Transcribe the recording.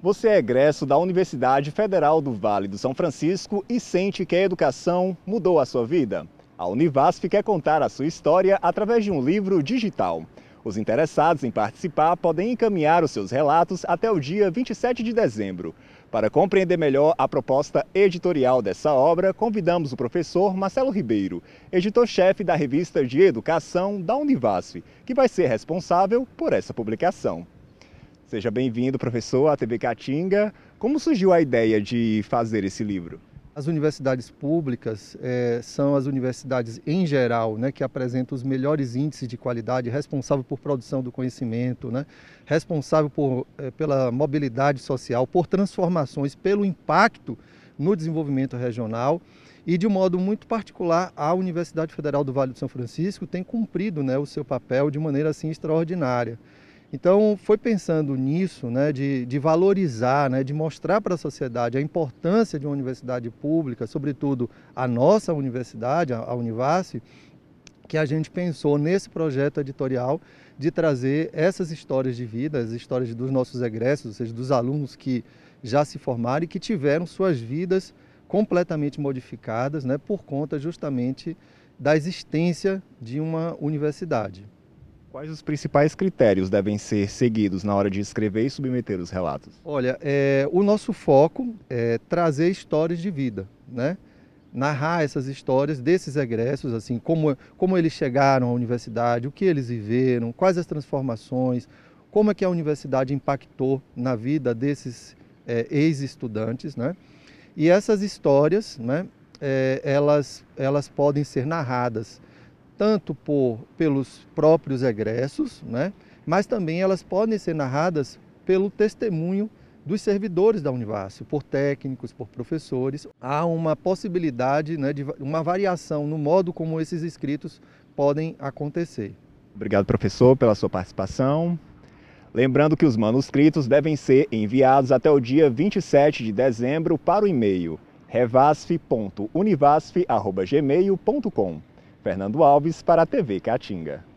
Você é egresso da Universidade Federal do Vale do São Francisco e sente que a educação mudou a sua vida? A Univasf quer contar a sua história através de um livro digital. Os interessados em participar podem encaminhar os seus relatos até o dia 27 de dezembro. Para compreender melhor a proposta editorial dessa obra, convidamos o professor Marcelo Ribeiro, editor-chefe da revista de educação da Univasf, que vai ser responsável por essa publicação. Seja bem-vindo, professor, à TV Caatinga. Como surgiu a ideia de fazer esse livro? As universidades públicas é, são as universidades em geral né, que apresentam os melhores índices de qualidade, responsável por produção do conhecimento, né, responsável por, é, pela mobilidade social, por transformações, pelo impacto no desenvolvimento regional. E, de um modo muito particular, a Universidade Federal do Vale do São Francisco tem cumprido né, o seu papel de maneira assim, extraordinária. Então, foi pensando nisso, né, de, de valorizar, né, de mostrar para a sociedade a importância de uma universidade pública, sobretudo a nossa universidade, a, a que a gente pensou nesse projeto editorial de trazer essas histórias de vida, as histórias dos nossos egressos, ou seja, dos alunos que já se formaram e que tiveram suas vidas completamente modificadas né, por conta justamente da existência de uma universidade. Quais os principais critérios devem ser seguidos na hora de escrever e submeter os relatos? Olha, é, o nosso foco é trazer histórias de vida, né? narrar essas histórias desses egressos, assim, como, como eles chegaram à universidade, o que eles viveram, quais as transformações, como é que a universidade impactou na vida desses é, ex-estudantes, né? E essas histórias, né, é, elas, elas podem ser narradas tanto por, pelos próprios egressos, né? mas também elas podem ser narradas pelo testemunho dos servidores da Univácio, por técnicos, por professores. Há uma possibilidade né, de uma variação no modo como esses escritos podem acontecer. Obrigado, professor, pela sua participação. Lembrando que os manuscritos devem ser enviados até o dia 27 de dezembro para o e-mail revasf.univasf.gmail.com. Fernando Alves para a TV Caatinga.